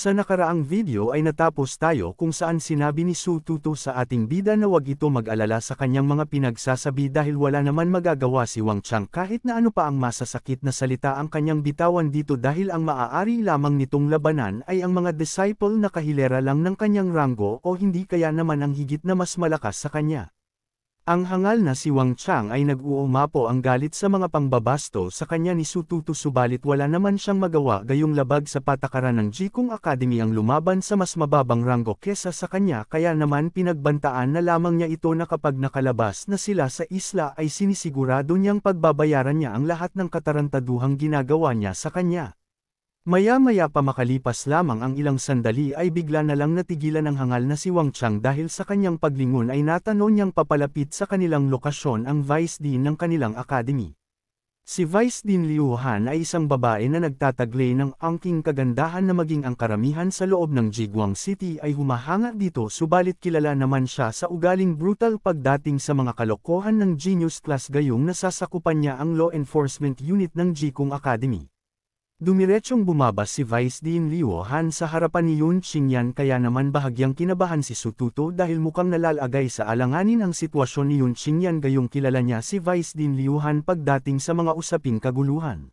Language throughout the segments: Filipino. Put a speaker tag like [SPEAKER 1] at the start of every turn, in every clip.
[SPEAKER 1] Sa nakaraang video ay natapos tayo kung saan sinabi ni Su Tutu sa ating bida na wag ito mag-alala sa kanyang mga pinagsasabi dahil wala naman magagawa si Wang Chang kahit na ano pa ang masasakit na salita ang kanyang bitawan dito dahil ang maaari lamang nitong labanan ay ang mga disciple na kahilera lang ng kanyang ranggo o hindi kaya naman ang higit na mas malakas sa kanya. Ang hangal na si Wang Chang ay nag-uumapo ang galit sa mga pambabasto sa kanya ni Sututu subalit wala naman siyang magawa gayong labag sa patakaran ng Jikong Academy ang lumaban sa mas mababang ranggo kesa sa kanya kaya naman pinagbantaan na lamang niya ito na kapag nakalabas na sila sa isla ay sinisigurado niyang pagbabayaran niya ang lahat ng katarantaduhang ginagawa niya sa kanya. Maya-maya pa makalipas lamang ang ilang sandali ay bigla na lang natigilan ang hangal na si Wang Chang dahil sa kanyang paglingon ay natanong niyang papalapit sa kanilang lokasyon ang Vice Dean ng kanilang academy. Si Vice Dean Liu Han ay isang babae na nagtataglay ng angking kagandahan na maging ang karamihan sa loob ng Jigwang City ay humahanga dito subalit kilala naman siya sa ugaling brutal pagdating sa mga kalokohan ng genius class gayong nasasakupan niya ang law enforcement unit ng Jikung Academy. Dumiretsong bumaba si Vice Dean Liu Han sa harapan ni Yun Qingyan kaya naman bahagyang kinabahan si Sututo dahil mukhang nalalagay sa alanganin ang sitwasyon ni Yun Qingyan gayong kilala niya si Vice Dean Liu Han pagdating sa mga usaping kaguluhan.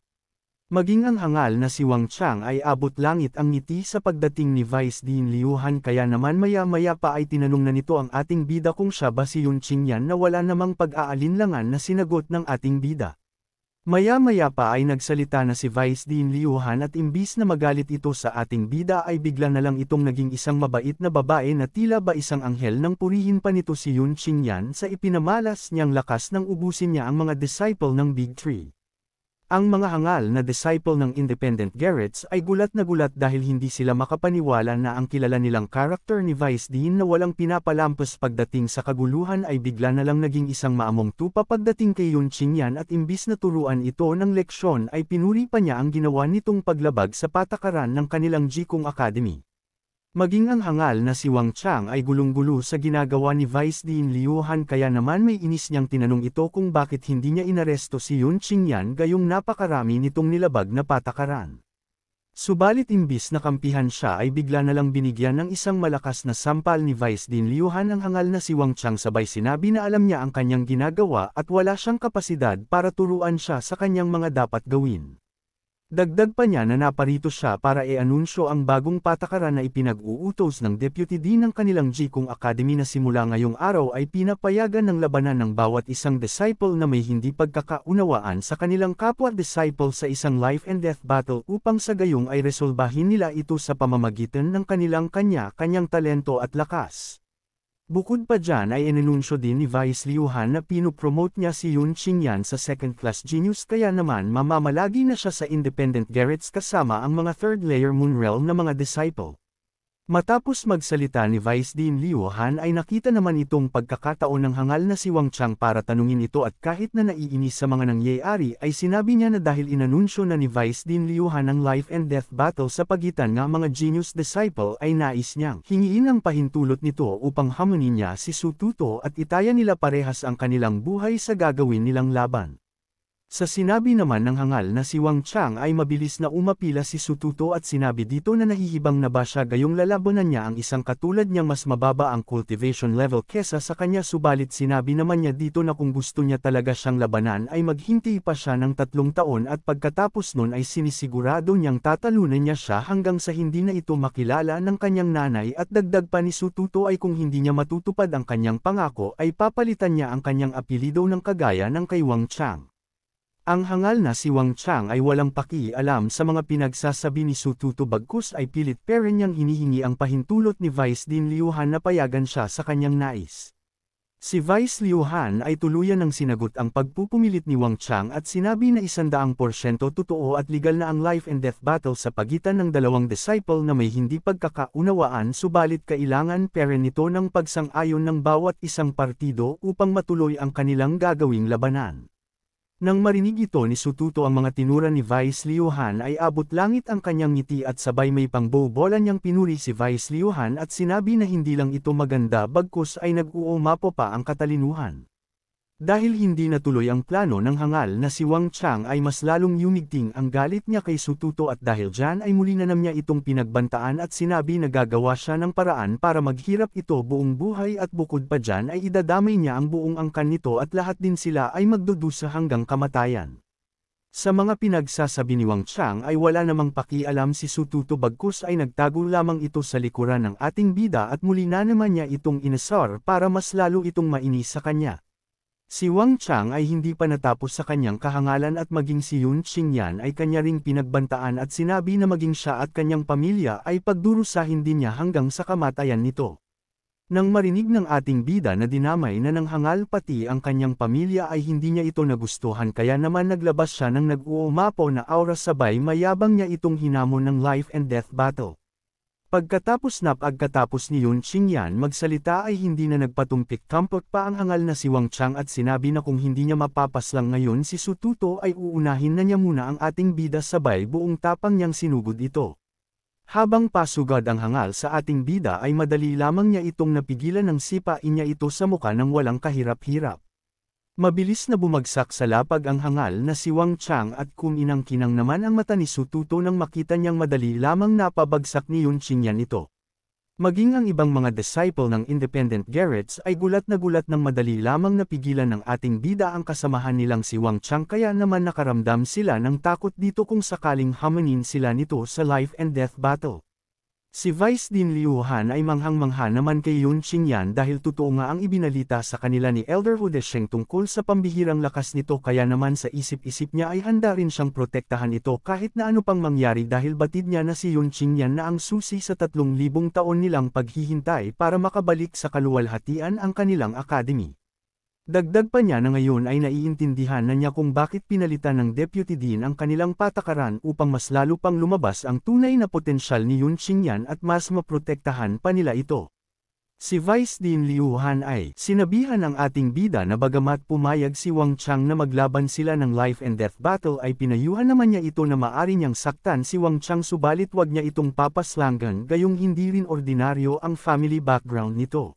[SPEAKER 1] Maging ang hangal na si Wang Chang ay abot langit ang ngiti sa pagdating ni Vice Dean Liu Han kaya naman maya-maya pa ay tinanong na nito ang ating bida kung siya ba si Yun Qingyan na wala namang pag-aalinlangan na sinagot ng ating bida. Maya-maya pa ay nagsalita na si Vice Dean Liuhan at imbis na magalit ito sa ating bida ay bigla na lang itong naging isang mabait na babae na tila ba isang anghel nang purihin pa nito si Yun Qingyan sa ipinamalas niyang lakas nang ubusin niya ang mga disciple ng Big Tree. Ang mga hangal na disciple ng independent Garrets ay gulat na gulat dahil hindi sila makapaniwala na ang kilala nilang karakter ni Vice Dean na walang pinapalampas pagdating sa kaguluhan ay bigla na lang naging isang maamong tupa pagdating kay Yun Qingyan at imbis na turuan ito ng leksyon ay pinuri pa niya ang ginawa nitong paglabag sa patakaran ng kanilang Jikung Academy. Maging ang hangal na si Wang Chang ay gulong-gulo sa ginagawa ni Vice Dean Liuhan kaya naman may inis niyang tinanong ito kung bakit hindi niya inaresto si Yun Qingyan gayong napakarami nitong nilabag na patakaran. Subalit imbis na kampihan siya ay bigla na lang binigyan ng isang malakas na sampal ni Vice Dean Liuhan ang hangal na si Wang Chang sabay sinabi na alam niya ang kanyang ginagawa at wala siyang kapasidad para turuan siya sa kanyang mga dapat gawin. Dagdag pa niya na naparito siya para i anunsyo ang bagong patakaran na ipinag-uutos ng Deputy dean ng kanilang Jikung Academy na simula ngayong araw ay pinapayagan ng labanan ng bawat isang disciple na may hindi pagkakaunawaan sa kanilang kapwa-disciple sa isang life and death battle upang sa gayong ay resolbahin nila ito sa pamamagitan ng kanilang kanya-kanyang talento at lakas. Bukod pa dyan ay inanunsyo din ni Vice Liu Han na pinopromote niya si Yun Qingyan sa second-class genius kaya naman mamamalagi na siya sa independent garrets kasama ang mga third-layer moon realm na mga disciple. Matapos magsalita ni Vice Dean Liuhan ay nakita naman itong pagkakataon ng hangal na si Wang Chang para tanungin ito at kahit na naiinis sa mga nangyayari ay sinabi niya na dahil inanunsyo na ni Vice Dean Liuhan ang life and death battle sa pagitan ng mga genius disciple ay nais niyang hingiin ang pahintulot nito upang hamunin niya si Su Sututo at itaya nila parehas ang kanilang buhay sa gagawin nilang laban. Sa sinabi naman ng hangal na si Wang Chang ay mabilis na umapila si Sututo at sinabi dito na nahihibang na ba siya gayong lalabanan niya ang isang katulad niyang mas mababa ang cultivation level kesa sa kanya subalit sinabi naman niya dito na kung gusto niya talaga siyang labanan ay maghintay pa siya ng tatlong taon at pagkatapos nun ay sinisigurado niyang tatalunan niya siya hanggang sa hindi na ito makilala ng kanyang nanay at dagdag pa ni Sututo ay kung hindi niya matutupad ang kanyang pangako ay papalitan niya ang kanyang apelido ng kagaya ng kay Wang Chang. Ang hangal na si Wang Chang ay walang pakialam sa mga pinagsasabi ni Sututo bagkus ay pilit pa niyang hinihingi ang pahintulot ni Vice Dean Liuhan na payagan siya sa kanyang nais. Si Vice Liuhan ay tuluyan ng sinagot ang pagpupumilit ni Wang Chang at sinabi na isandaang porsyento totoo at legal na ang life and death battle sa pagitan ng dalawang disciple na may hindi pagkakaunawaan subalit kailangan pa rin nito ng pagsang-ayon ng bawat isang partido upang matuloy ang kanilang gagawing labanan. Nang marinig ito ni Sututo ang mga tinura ni Vice Liuhan ay abot langit ang kanyang ngiti at sabay may pangbobola niyang pinuri si Vice Liuhan at sinabi na hindi lang ito maganda bagkus ay nag-uumapo pa ang katalinuhan. Dahil hindi natuloy ang plano ng hangal na si Wang Chang ay mas lalong yumigting ang galit niya kay Sututo at dahil dyan ay muli nanam niya itong pinagbantaan at sinabi na gagawa siya ng paraan para maghirap ito buong buhay at bukod pa dyan ay idadamay niya ang buong angkan nito at lahat din sila ay magdudusa hanggang kamatayan. Sa mga pinagsasabi ni Wang Chang ay wala namang pakialam si Sututo bagkus ay nagtago lamang ito sa likuran ng ating bida at muli na naman niya itong inasar para mas lalo itong mainis sa kanya. Si Wang Chang ay hindi pa natapos sa kanyang kahangalan at maging si Yun Qingyan ay kanya ring pinagbantaan at sinabi na maging siya at kanyang pamilya ay pagdurusahin din niya hanggang sa kamatayan nito. Nang marinig ng ating bida na dinamay na ng hangal pati ang kanyang pamilya ay hindi niya ito nagustuhan kaya naman naglabas siya ng nag-uumapo na aura sabay mayabang niya itong hinamon ng life and death battle. Pagkatapos na pagkatapos ni Yun Qingyan magsalita ay hindi na nagpatumpik kampot pa ang hangal na si Wang Chang at sinabi na kung hindi niya mapapaslang ngayon si Sututo ay uunahin na niya muna ang ating bida sabay buong tapang niyang sinugod ito. Habang pasugad ang hangal sa ating bida ay madali lamang niya itong napigilan ng sipain niya ito sa muka ng walang kahirap-hirap. Mabilis na bumagsak sa lapag ang hangal na si Wang Chang at kuminang-kinang naman ang mata ni Su Sututo nang makita niyang madali lamang napabagsak ni Yun Qingyan ito. Maging ang ibang mga disciple ng independent Garrets ay gulat na gulat nang madali lamang napigilan ng ating bida ang kasamahan nilang si Wang Chang kaya naman nakaramdam sila ng takot dito kung sakaling hamanin sila nito sa life and death battle. Si Vice Dean Liuhan ay manghang-mangha naman kay Yun Qingyan dahil totoo nga ang ibinalita sa kanila ni Elder Hudesheng tungkol sa pambihirang lakas nito kaya naman sa isip-isip niya ay handa rin siyang protektahan ito kahit na ano pang mangyari dahil batid niya na si Yun Qingyan na ang susi sa tatlong libong taon nilang paghihintay para makabalik sa kaluwalhatian ang kanilang academy. Dagdag pa niya na ngayon ay naiintindihan na niya kung bakit pinalitan ng Deputy Dean ang kanilang patakaran upang mas lalo pang lumabas ang tunay na potensyal ni Yun Qingyan at mas maprotektahan pa nila ito. Si Vice Dean Liu Han ay sinabihan ng ating bida na bagamat pumayag si Wang Chang na maglaban sila ng life and death battle ay pinayuhan naman niya ito na maari niyang saktan si Wang Chang subalit wag niya itong papaslangan gayong hindi rin ordinaryo ang family background nito.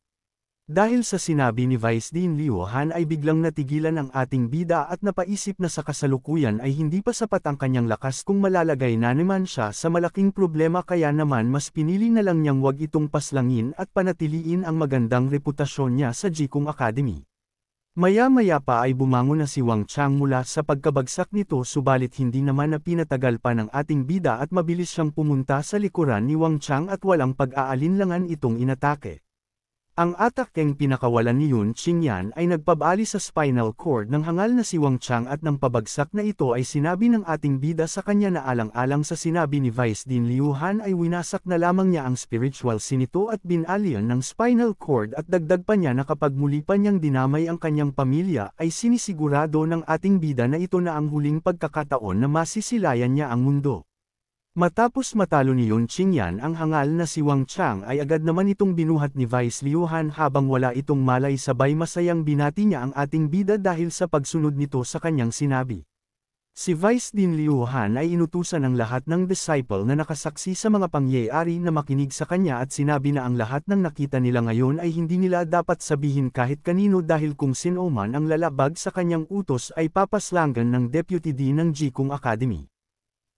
[SPEAKER 1] Dahil sa sinabi ni Vice Dean Liuhan ay biglang natigilan ang ating bida at napaisip na sa kasalukuyan ay hindi pa sapat ang kanyang lakas kung malalagay na naman siya sa malaking problema kaya naman mas pinili na lang niyang wag itong paslangin at panatiliin ang magandang reputasyon niya sa Jikung Academy. Maya-maya pa ay bumangon na si Wang Chang mula sa pagkabagsak nito subalit hindi naman na pinatagal pa ng ating bida at mabilis siyang pumunta sa likuran ni Wang Chang at walang pag-aalinlangan itong inatake. Ang atakeng pinakawalan ni Yun Qingyan ay nagpabali sa spinal cord ng hangal na si Wang Chang at ng pabagsak na ito ay sinabi ng ating bida sa kanya na alang-alang sa sinabi ni Vice Dean Liu Han ay winasak na lamang niya ang spiritual sinito at binalian ng spinal cord at dagdag pa niya na kapag muli pa niyang dinamay ang kanyang pamilya ay sinisigurado ng ating bida na ito na ang huling pagkakataon na masisilayan niya ang mundo. Matapos matalo ni Yun Qingyan ang hangal na si Wang Chang ay agad naman itong binuhat ni Vice Liuhan habang wala itong malay sabay masayang binati niya ang ating bida dahil sa pagsunod nito sa kanyang sinabi. Si Vice Din Liuhan ay inutusan ng lahat ng disciple na nakasaksi sa mga pangyayari na makinig sa kanya at sinabi na ang lahat ng nakita nila ngayon ay hindi nila dapat sabihin kahit kanino dahil kung sino man ang lalabag sa kanyang utos ay papaslangan ng Deputy dean ng Jikung Academy.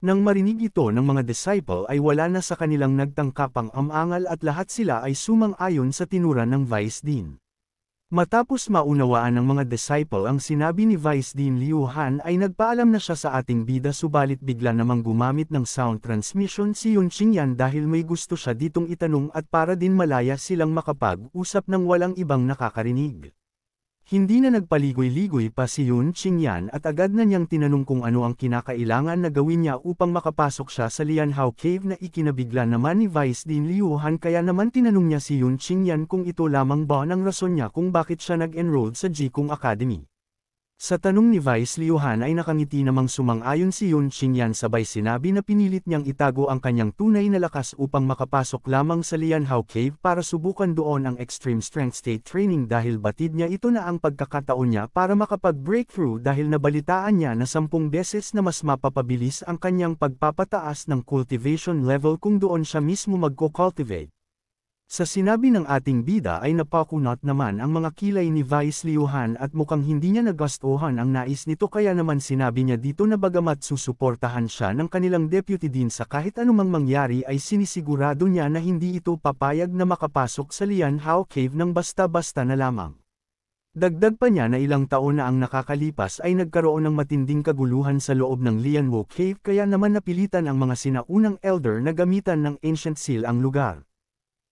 [SPEAKER 1] Nang marinig ito ng mga disciple ay wala na sa kanilang nagtangkap ang amangal at lahat sila ay sumang-ayon sa tinuran ng Vice Dean. Matapos maunawaan ng mga disciple ang sinabi ni Vice Dean Liu Han ay nagpaalam na siya sa ating bida subalit bigla namang gumamit ng sound transmission si Yun Qingyan dahil may gusto siya ditong itanong at para din malaya silang makapag-usap ng walang ibang nakakarinig. Hindi na nagpaligoy-ligoy pa si Yun Qingyan at agad na niyang tinanong kung ano ang kinakailangan na gawin niya upang makapasok siya sa Lianhao Cave na ikinabigla naman ni Vice Dean Liuhan kaya naman tinanong niya si Yun Qingyan kung ito lamang ba ng rason niya kung bakit siya nag-enroll sa Jikung Academy. Sa tanong ni Vice Liuhan ay nakangiti namang sumang-ayon si Yun Qingyan sabay sinabi na pinilit niyang itago ang kanyang tunay na lakas upang makapasok lamang sa Lianhao Cave para subukan doon ang Extreme Strength State Training dahil batid niya ito na ang pagkakataon niya para makapag-breakthrough dahil nabalitaan niya na sampung beses na mas mapapabilis ang kanyang pagpapataas ng cultivation level kung doon siya mismo magko-cultivate. Sa sinabi ng ating bida ay napakunot naman ang mga kilay ni Vice Liuhan at mukhang hindi niya nagastuhan ang nais nito kaya naman sinabi niya dito na bagamat susuportahan siya ng kanilang deputy din sa kahit anumang mangyari ay sinisigurado niya na hindi ito papayag na makapasok sa Lianhao Cave ng basta-basta na lamang. Dagdag pa niya na ilang taon na ang nakakalipas ay nagkaroon ng matinding kaguluhan sa loob ng Lianwo Cave kaya naman napilitan ang mga sinaunang elder na gamitan ng ancient seal ang lugar.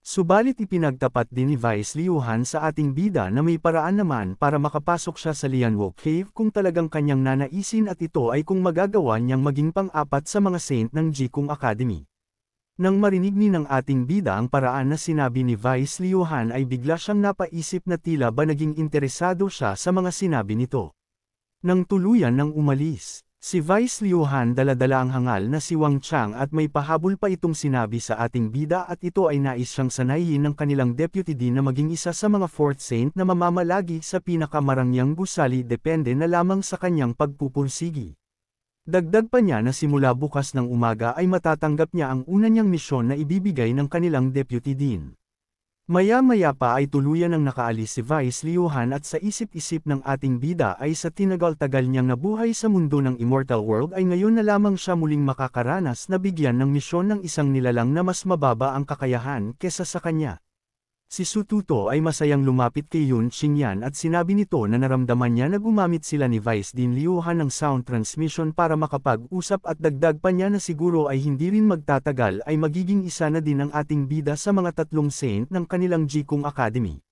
[SPEAKER 1] Subalit ipinagtapat din ni Vice Liuhan sa ating bida na may paraan naman para makapasok siya sa Lianwo Cave kung talagang kanyang nanaisin at ito ay kung magagawa niyang maging pang-apat sa mga saint ng Jikung Academy. Nang marinig ni ng ating bida ang paraan na sinabi ni Vice Liuhan ay bigla siyang napaisip na tila ba naging interesado siya sa mga sinabi nito. Nang tuluyan nang umalis. Si Vice Liu daladala ang hangal na si Wang Chang at may pahabol pa itong sinabi sa ating bida at ito ay nais siyang sanayin ng kanilang deputy din na maging isa sa mga fourth saint na mamamalagi sa pinakamarangyang gusali depende na lamang sa kanyang pagpupunsigi. Dagdag pa niya na simula bukas ng umaga ay matatanggap niya ang una niyang misyon na ibibigay ng kanilang deputy din. Maya-maya pa ay tuluyan ang nakaalis si Vice Liuhan at sa isip-isip ng ating bida ay sa tinagal-tagal niyang nabuhay sa mundo ng Immortal World ay ngayon na lamang siya muling makakaranas na bigyan ng misyon ng isang nilalang na mas mababa ang kakayahan kesa sa kanya. Si Sututo ay masayang lumapit kay Yun Xingyan at sinabi nito na naramdaman niya na gumamit sila ni Vice Din Liuhan ng sound transmission para makapag-usap at dagdag pa niya na siguro ay hindi rin magtatagal ay magiging isa na din ang ating bida sa mga tatlong saint ng kanilang Jikung Academy.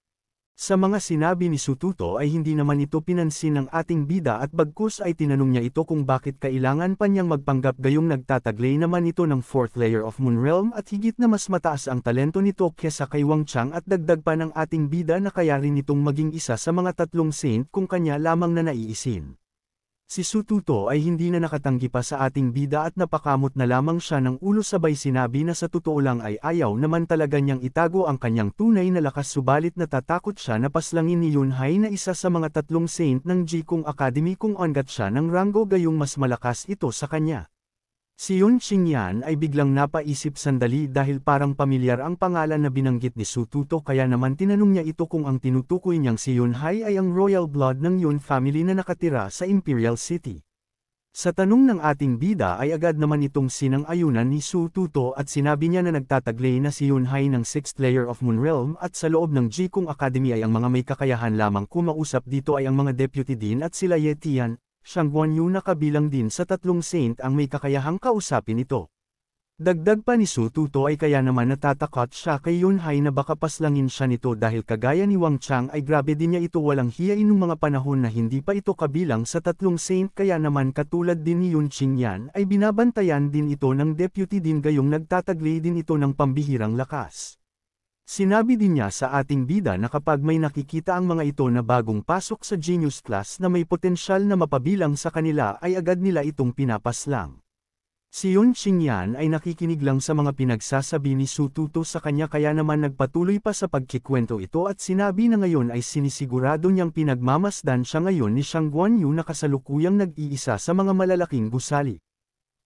[SPEAKER 1] Sa mga sinabi ni Sututo ay hindi naman ito pinansin ng ating bida at bagkus ay tinanong niya ito kung bakit kailangan pa niyang magpanggap gayong nagtataglay naman ito ng fourth layer of Moon Realm at higit na mas mataas ang talento nito kesa kay Wang Chang at dagdag pa ng ating bida na kaya rin itong maging isa sa mga tatlong saint kung kanya lamang na naiisin. Si Sututo ay hindi na nakatanggi pa sa ating bida at napakamot na lamang siya ng ulo sabay sinabi na sa totoo lang ay ayaw naman talaga niyang itago ang kanyang tunay na lakas subalit natatakot siya na paslangin ni Yunhai na isa sa mga tatlong saint ng Jikong Academy kung ongat siya ng ranggo gayong mas malakas ito sa kanya. Si Yun Xingyan ay biglang napaisip sandali dahil parang pamilyar ang pangalan na binanggit ni Su Tuto kaya naman tinanong niya ito kung ang tinutukoy niyang si Yun Hai ay ang royal blood ng Yun family na nakatira sa Imperial City. Sa tanong ng ating bida ay agad naman itong sinang-ayunan ni Su Tuto at sinabi niya na nagtataglay na si Yunhai ng 6th layer of Moon Realm at sa loob ng Jikung Academy ay ang mga may kakayahan lamang kumausap dito ay ang mga deputy din at sila Ye Tian. Siyang Guanyu na kabilang din sa tatlong saint ang may kakayahang kausapin ito. Dagdag pa ni Su Tuto ay kaya naman natatakot siya kay Yunhai na baka paslangin siya nito dahil kagaya ni Wang Chang ay grabe din niya ito walang hiyain ng mga panahon na hindi pa ito kabilang sa tatlong saint kaya naman katulad din ni Yun Qing Yan ay binabantayan din ito ng deputy din gayong nagtataglay din ito ng pambihirang lakas. Sinabi din niya sa ating bida na kapag may nakikita ang mga ito na bagong pasok sa genius class na may potensyal na mapabilang sa kanila ay agad nila itong pinapaslang. Si Yun Qingyan ay nakikinig lang sa mga pinagsasabi ni Su Tuto sa kanya kaya naman nagpatuloy pa sa pagkikwento ito at sinabi na ngayon ay sinisigurado niyang pinagmamasdan siya ngayon ni Shang Guan Yu na kasalukuyang nag-iisa sa mga malalaking gusali.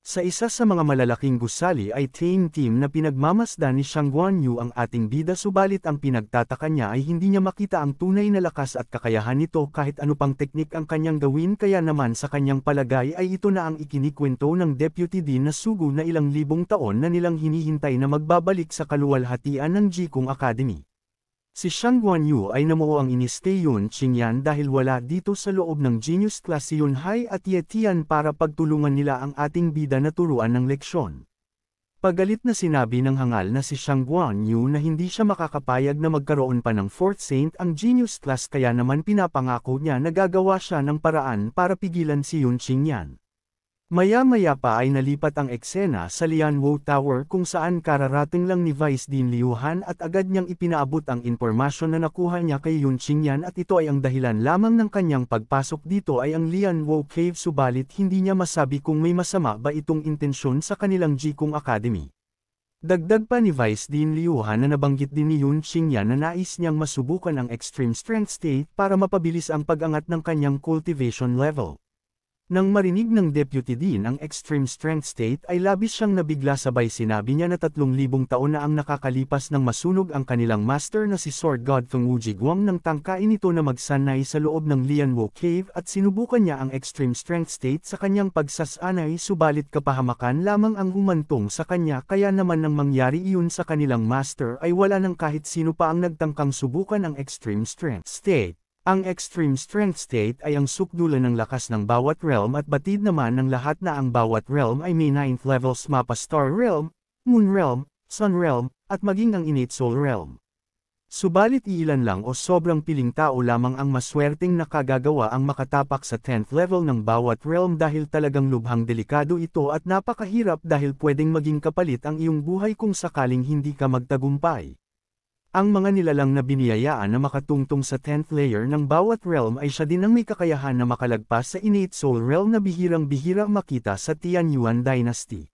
[SPEAKER 1] Sa isa sa mga malalaking gusali ay team team na pinagmamasdan ni Shang Guan Yu ang ating bida subalit ang pinagtataka niya ay hindi niya makita ang tunay na lakas at kakayahan nito kahit ano pang teknik ang kanyang gawin kaya naman sa kanyang palagay ay ito na ang ikinikwento ng Deputy Dean na sugo na ilang libong taon na nilang hinihintay na magbabalik sa kaluwalhatian ng Jikung Academy. Si Shang Yu ay namuo ang iniste Yun Qingyan dahil wala dito sa loob ng Genius Class Yunhai at Yetian para pagtulungan nila ang ating bida na turuan ng leksyon. Pagalit na sinabi ng hangal na si Shang Yu na hindi siya makakapayag na magkaroon pa ng fourth Saint ang Genius Class kaya naman pinapangako niya na gagawa siya ng paraan para pigilan si Yun Qingyan. Maya-maya pa ay nalipat ang eksena sa Lianwo Tower kung saan kararating lang ni Vice Dean Liuhan at agad niyang ipinaabot ang impormasyon na nakuha niya kay Yun Qingyan at ito ay ang dahilan lamang ng kanyang pagpasok dito ay ang Lianwo Cave subalit hindi niya masabi kung may masama ba itong intensyon sa kanilang Jikung Academy. Dagdag pa ni Vice Dean Liuhan na nabanggit din ni Yun Qingyan na nais niyang masubukan ang extreme strength state para mapabilis ang pagangat ng kanyang cultivation level. Nang marinig ng deputy dean ang extreme strength state ay labis siyang nabigla sabay sinabi niya na 3,000 taon na ang nakakalipas nang masunog ang kanilang master na si Sword God Thung Ujigwang nang tangkain ito na magsanay sa loob ng Lianwo Cave at sinubukan niya ang extreme strength state sa kanyang pagsasanay subalit kapahamakan lamang ang humantong sa kanya kaya naman nang mangyari iyon sa kanilang master ay wala nang kahit sino pa ang nagtangkang subukan ang extreme strength state. Ang extreme strength state ay ang sukdulan ng lakas ng bawat realm at batid naman ng lahat na ang bawat realm ay may 9th levels mapa star realm, moon realm, sun realm, at maging ang innate soul realm. Subalit ilan lang o sobrang piling tao lamang ang maswerteng nakagagawa ang makatapak sa 10th level ng bawat realm dahil talagang lubhang delikado ito at napakahirap dahil pwedeng maging kapalit ang iyong buhay kung sakaling hindi ka magtagumpay. Ang mga nilalang na biniyayaan na makatungtong sa 10th layer ng bawat realm ay siya din ang may kakayahan na makalagpas sa innate soul realm na bihirang-bihirang makita sa Tianyuan Dynasty.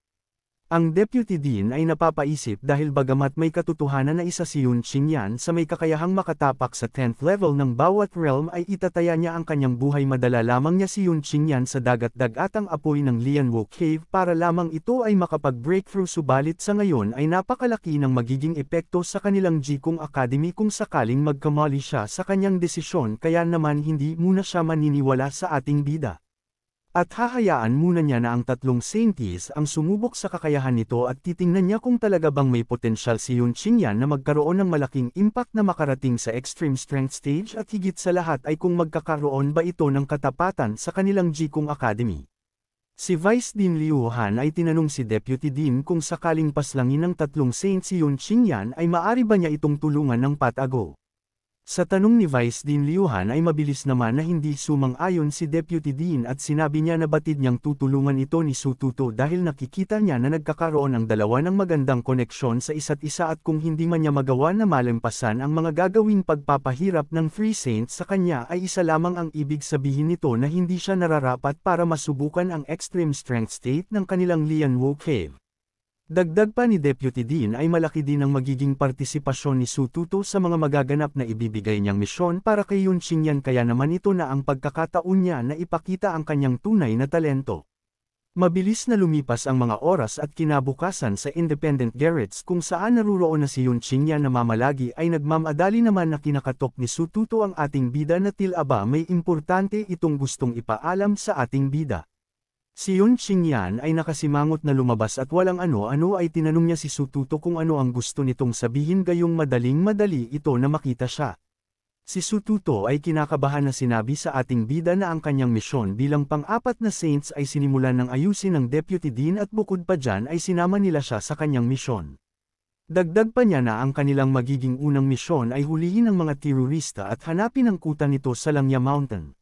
[SPEAKER 1] Ang deputy dean ay napapaisip dahil bagamat may katotohanan na isa si Yun Qingyan sa may kakayahang makatapak sa 10th level ng bawat realm ay itataya niya ang kanyang buhay madala lamang niya si Yun Qingyan sa dagat at ang apoy ng Lianwo Cave para lamang ito ay makapag-breakthrough subalit sa ngayon ay napakalaki ng magiging epekto sa kanilang Jikong Academy kung sakaling magkamali siya sa kanyang desisyon kaya naman hindi muna siya maniniwala sa ating bida. At hahayaan muna niya na ang tatlong Sainties ang sumubok sa kakayahan nito at titingnan niya kung talaga bang may potensyal si Yun Qingyan na magkaroon ng malaking impact na makarating sa extreme strength stage at higit sa lahat ay kung magkakaroon ba ito ng katapatan sa kanilang Jikung Academy. Si Vice Dean Liu Han ay tinanong si Deputy Dean kung sakaling paslangin ng tatlong saint si Yun Qingyan ay maari ba niya itong tulungan ng patago. Sa tanong ni Vice Dean Liuhan ay mabilis naman na hindi sumang-ayon si Deputy Dean at sinabi niya na batid niyang tutulungan ito ni Sututo dahil nakikita niya na nagkakaroon ang dalawa ng magandang koneksyon sa isa't isa at kung hindi man niya magawa na malampasan ang mga gagawing pagpapahirap ng Free Saints sa kanya ay isa lamang ang ibig sabihin nito na hindi siya nararapat para masubukan ang extreme strength state ng kanilang Lian Wu Cave. Dagdag pa ni Deputy Dean ay malaki din ang magiging partisipasyon ni Sututo sa mga magaganap na ibibigay niyang misyon para kay Yun Xingyan kaya naman ito na ang pagkakataon niya na ipakita ang kanyang tunay na talento. Mabilis na lumipas ang mga oras at kinabukasan sa Independent Garrets kung saan naruroon na si Yun Xingyan na mamalagi ay nagmamadali naman na kinakatok ni Sututo ang ating bida na tilaba may importante itong gustong ipaalam sa ating bida. Si Yun Qingyan ay nakasimangot na lumabas at walang ano-ano ay tinanong niya si Sututo kung ano ang gusto nitong sabihin gayong madaling-madali ito na makita siya. Si Sututo ay kinakabahan na sinabi sa ating bida na ang kanyang misyon bilang pang-apat na saints ay sinimulan ng ayusin ng deputy dean at bukod pa dyan ay sinama nila siya sa kanyang misyon. Dagdag pa niya na ang kanilang magiging unang misyon ay hulihin ang mga terorista at hanapin ang kuta nito sa Langya Mountain.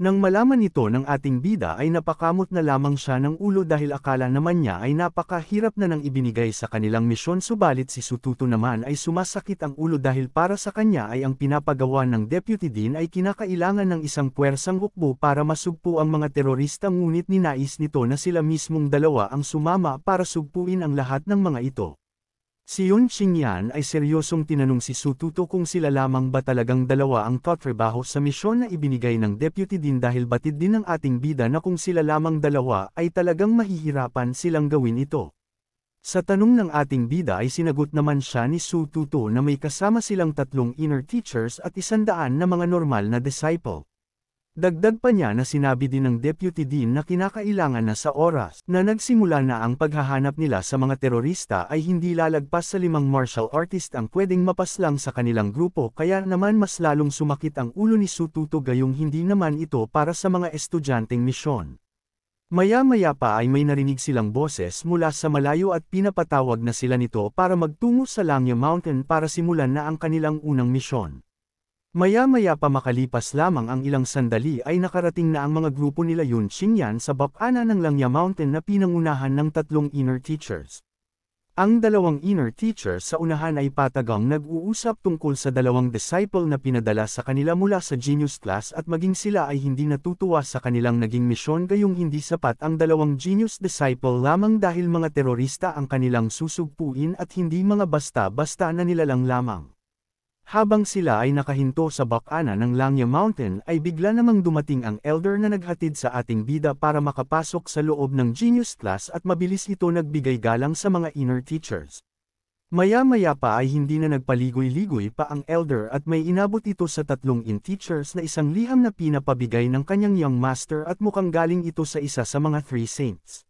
[SPEAKER 1] Nang malaman ito ng ating bida ay napakamot na lamang siya ng ulo dahil akala naman niya ay napakahirap na nang ibinigay sa kanilang misyon subalit si Sututo naman ay sumasakit ang ulo dahil para sa kanya ay ang pinapagawa ng Deputy din ay kinakailangan ng isang puwersang hukbo para masugpo ang mga terorista ngunit ninais nito na sila mismong dalawa ang sumama para sugpuin ang lahat ng mga ito. Si Yun Qingyan ay seryosong tinanong si Sututo kung sila lamang ba talagang dalawa ang katrabaho sa misyon na ibinigay ng deputy din dahil batid din ng ating bida na kung sila lamang dalawa ay talagang mahihirapan silang gawin ito. Sa tanong ng ating bida ay sinagot naman siya ni Sututo na may kasama silang tatlong inner teachers at isandaan na mga normal na disciple. Dagdag pa niya na sinabi din ng Deputy Dean na kinakailangan na sa oras na nagsimula na ang paghahanap nila sa mga terorista ay hindi lalagpas sa limang martial artist ang pwedeng mapaslang sa kanilang grupo kaya naman mas lalong sumakit ang ulo ni Sututo gayong hindi naman ito para sa mga estudyanteng misyon. Maya-maya pa ay may narinig silang boses mula sa malayo at pinapatawag na sila nito para magtungo sa Langya Mountain para simulan na ang kanilang unang misyon. Maya-maya pa makalipas lamang ang ilang sandali ay nakarating na ang mga grupo nila Yun Xingyan sa bakana ng Langya Mountain na pinangunahan ng tatlong inner teachers. Ang dalawang inner teachers sa unahan ay patagang nag-uusap tungkol sa dalawang disciple na pinadala sa kanila mula sa genius class at maging sila ay hindi natutuwa sa kanilang naging misyon gayong hindi sapat ang dalawang genius disciple lamang dahil mga terorista ang kanilang susugpuin at hindi mga basta-basta na nilalang lamang. Habang sila ay nakahinto sa bakana ng Langya Mountain ay bigla namang dumating ang elder na naghatid sa ating bida para makapasok sa loob ng genius class at mabilis ito nagbigay galang sa mga inner teachers. Maya-maya pa ay hindi na nagpaligoy-ligoy pa ang elder at may inabot ito sa tatlong in teachers na isang liham na pinapabigay ng kanyang young master at mukhang galing ito sa isa sa mga three saints.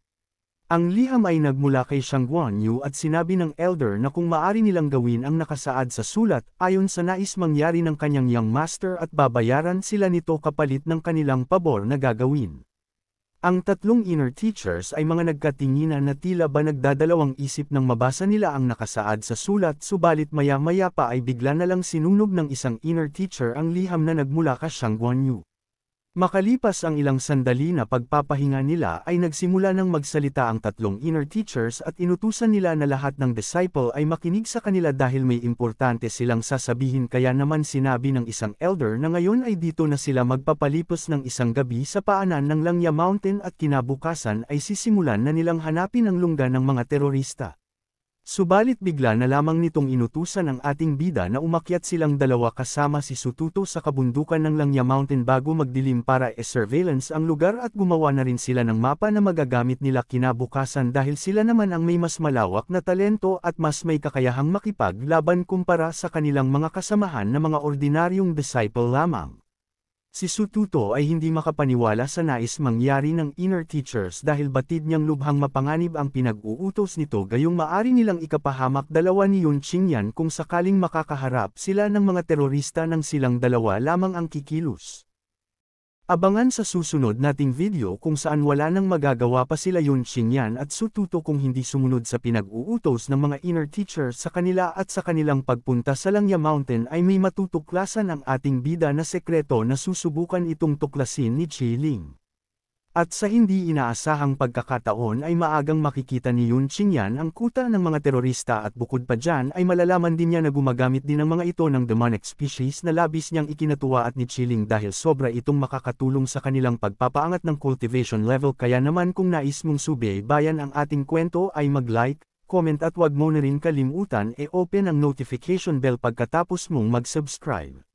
[SPEAKER 1] Ang liham ay nagmula kay Shang Guan Yu at sinabi ng elder na kung maari nilang gawin ang nakasaad sa sulat ayon sa nais mangyari ng kanyang young master at babayaran sila nito kapalit ng kanilang pabor na gagawin. Ang tatlong inner teachers ay mga nagkatinginan na tila ba nagdadalawang isip nang mabasa nila ang nakasaad sa sulat subalit maya-maya pa ay bigla na lang sinunog ng isang inner teacher ang liham na nagmula ka Shang Guan Yu. Makalipas ang ilang sandali na pagpapahinga nila ay nagsimula ng magsalita ang tatlong inner teachers at inutusan nila na lahat ng disciple ay makinig sa kanila dahil may importante silang sasabihin kaya naman sinabi ng isang elder na ngayon ay dito na sila magpapalipos ng isang gabi sa paanan ng Langya Mountain at kinabukasan ay sisimulan na nilang hanapin ang lungga ng mga terorista. Subalit bigla na lamang nitong inutusan ang ating bida na umakyat silang dalawa kasama si Sututo sa kabundukan ng Langya Mountain bago magdilim para e-surveillance ang lugar at gumawa na rin sila ng mapa na magagamit nila kinabukasan dahil sila naman ang may mas malawak na talento at mas may kakayahang makipaglaban kumpara sa kanilang mga kasamahan na mga ordinaryong disciple lamang. Si Sututo ay hindi makapaniwala sa nais mangyari ng inner teachers dahil batid niyang lubhang mapanganib ang pinag-uutos nito gayong maari nilang ikapahamak dalawa ni Yun Qingyan kung sakaling makakaharap sila ng mga terorista nang silang dalawa lamang ang kikilos. Abangan sa susunod nating video kung saan wala nang magagawa pa sila Yun Xinyan at Sututo kung hindi sumunod sa pinag-uutos ng mga inner teacher sa kanila at sa kanilang pagpunta sa Langya Mountain ay may matutuklasan ang ating bida na sekreto na susubukan itong tuklasin ni Chi Ling. At sa hindi inaasahang pagkakataon ay maagang makikita ni Yun Qingyan ang kuta ng mga terorista at bukod pa dyan ay malalaman din niya na gumagamit din ang mga ito ng demonic species na labis niyang ikinatuwa at ni Chiling dahil sobra itong makakatulong sa kanilang pagpapaangat ng cultivation level kaya naman kung nais mong subaybayan ang ating kwento ay mag-like, comment at wag mo na rin kalimutan e open ang notification bell pagkatapos mong mag-subscribe.